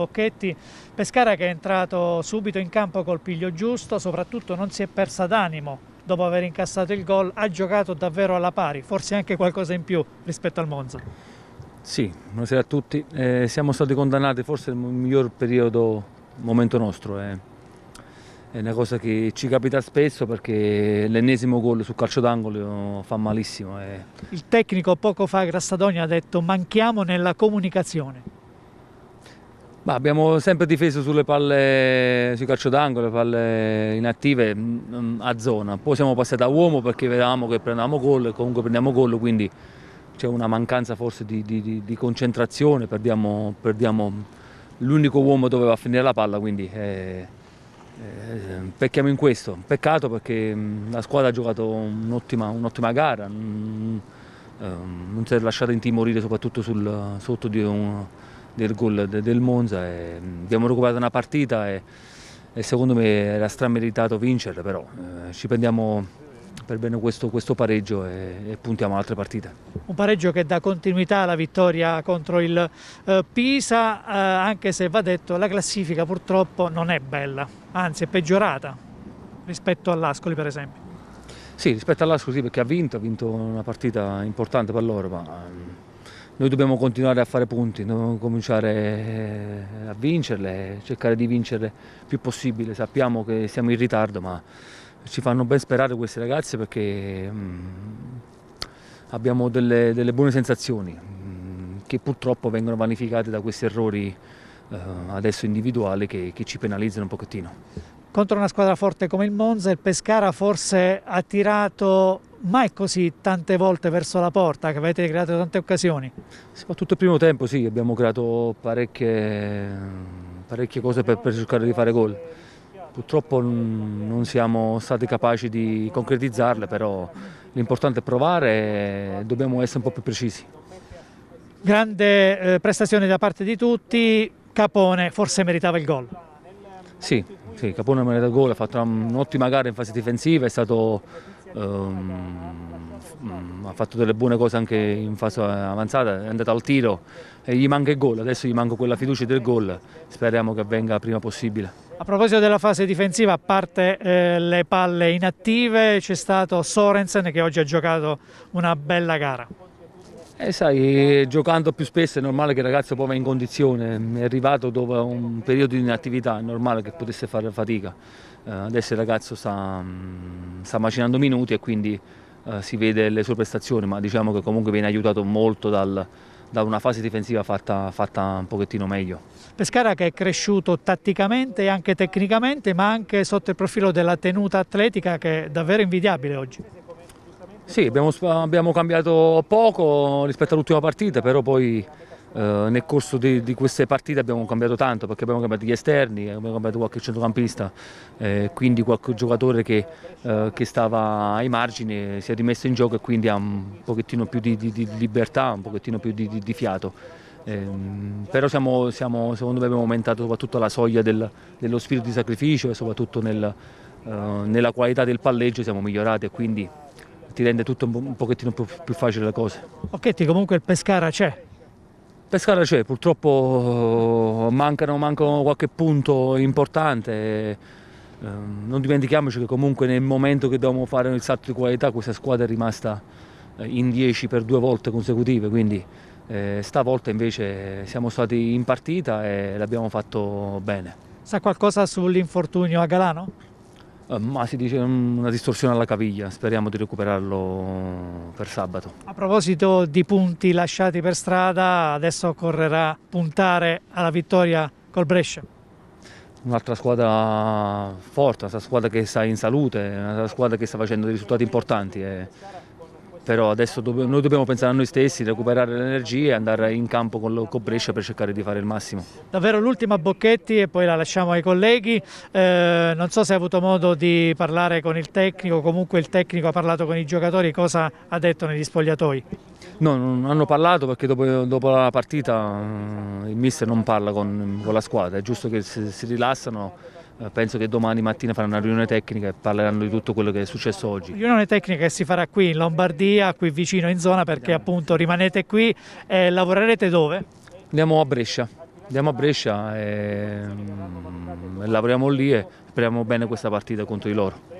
Bocchetti, Pescara che è entrato subito in campo col piglio giusto, soprattutto non si è persa d'animo dopo aver incassato il gol, ha giocato davvero alla pari, forse anche qualcosa in più rispetto al Monza. Sì, buonasera a tutti, eh, siamo stati condannati forse il miglior periodo, momento nostro, eh. è una cosa che ci capita spesso perché l'ennesimo gol sul calcio d'angolo fa malissimo. Eh. Il tecnico poco fa Grassadoni ha detto manchiamo nella comunicazione. Ma abbiamo sempre difeso sulle palle, sui calcio d'angolo, le palle inattive mm, mm, a zona. Poi siamo passati a uomo perché vedevamo che prendevamo gol e comunque prendiamo gol, quindi c'è una mancanza forse di, di, di concentrazione, perdiamo, perdiamo l'unico uomo dove va a finire la palla, quindi eh, eh, pecchiamo in questo. Peccato perché mm, la squadra ha giocato un'ottima, un gara, non, eh, non si è lasciata intimorire soprattutto sul, sotto di un del gol del Monza. E abbiamo recuperato una partita e, e secondo me era strameritato vincerla, però eh, ci prendiamo per bene questo, questo pareggio e, e, puntiamo ad altre partite. Un pareggio che dà continuità alla vittoria contro il eh, Pisa, eh, anche se va detto la classifica purtroppo non è bella, anzi è peggiorata rispetto all'Ascoli per esempio. Sì, rispetto all'Ascoli sì, perché ha vinto, ha vinto una partita importante per loro, ma... Ehm noi dobbiamo continuare a fare punti, dobbiamo cominciare eh, a vincerle, cercare di vincere il più possibile. Sappiamo che siamo in ritardo, ma ci fanno ben sperare questi ragazzi perché mm, abbiamo delle, delle buone sensazioni mm, che purtroppo vengono vanificate da questi errori eh, adesso individuali che, che ci penalizzano un pochettino. Contro una squadra forte come il Monza, il Pescara forse ha tirato mai così tante volte verso la porta, che avete creato tante occasioni? Soprattutto il primo tempo sì, abbiamo creato parecchie, parecchie cose per, per, cercare di fare gol. Purtroppo non siamo stati capaci di concretizzarle, però l'importante è provare e dobbiamo essere un po' più precisi. Grande eh, prestazione da parte di tutti, Capone forse meritava il gol. Sì, sì Capone merita il gol, ha fatto un'ottima gara in fase difensiva, è stato Um, ha fatto delle buone cose anche in fase avanzata, è andato al tiro e gli manca il gol, adesso gli manca quella fiducia del gol, speriamo che avvenga prima possibile. A proposito della fase difensiva, a parte eh, le palle inattive, c'è stato Sorensen che oggi ha giocato una bella gara. Eh sai, giocando più spesso è normale che il ragazzo poi va in condizione, è arrivato dopo un periodo di inattività, è normale che potesse fare fatica eh, adesso il ragazzo sta, mm, sta, macinando minuti e quindi eh, si vede le sue prestazioni, ma diciamo che comunque viene aiutato molto dal, da una fase difensiva fatta, fatta, un pochettino meglio. Pescara che è cresciuto tatticamente e anche tecnicamente, ma anche sotto il profilo della tenuta atletica che è davvero invidiabile oggi. Sì, abbiamo, abbiamo cambiato poco rispetto all'ultima partita, però poi eh, nel corso di, di, queste partite abbiamo cambiato tanto perché abbiamo cambiato gli esterni, abbiamo cambiato qualche centrocampista, eh, quindi qualche giocatore che, eh, che, stava ai margini eh, si è rimesso in gioco e quindi ha un pochettino più di, di, di libertà, un pochettino più di, fiato. Ehm, però siamo, siamo, secondo me abbiamo aumentato soprattutto la soglia del, dello spirito di sacrificio e soprattutto nel, eh, nella qualità del palleggio siamo migliorati e quindi ti rende tutto un, pochettino più, più facile le cose. Occhetti comunque il Pescara c'è, Pescara c'è, cioè, purtroppo mancano, mancano, qualche punto importante. Ehm, non dimentichiamoci che comunque nel momento che dobbiamo fare il salto di qualità questa squadra è rimasta eh, in 10 per due volte consecutive, quindi eh, stavolta invece siamo stati in partita e l'abbiamo fatto bene. Sa qualcosa sull'infortunio a Galano? Eh, ma si dice mm, una distorsione alla caviglia, speriamo di recuperarlo per sabato. A proposito di punti lasciati per strada, adesso occorrerà puntare alla vittoria col Brescia. Un'altra squadra forte, una squadra che sta in salute, una squadra che sta facendo dei risultati importanti. E eh però adesso dobb noi dobbiamo pensare a noi stessi, recuperare le energie e andare in campo con, con Brescia per cercare di fare il massimo. Davvero l'ultima Bocchetti e poi la lasciamo ai colleghi, eh, non so se hai avuto modo di parlare con il tecnico, comunque il tecnico ha parlato con i giocatori, cosa ha detto negli spogliatoi? No, non hanno parlato perché dopo, dopo la partita mm, il mister non parla con, con la squadra, è giusto che si, si rilassano eh, penso che domani mattina faranno una riunione tecnica e parleranno di tutto quello che è successo oggi. Riunione tecnica che si farà qui in Lombardia, qui vicino in zona, perché appunto rimanete qui e lavorerete dove? Andiamo a Brescia. Andiamo a Brescia e, e mm, lavoriamo lì e speriamo bene questa partita contro di loro.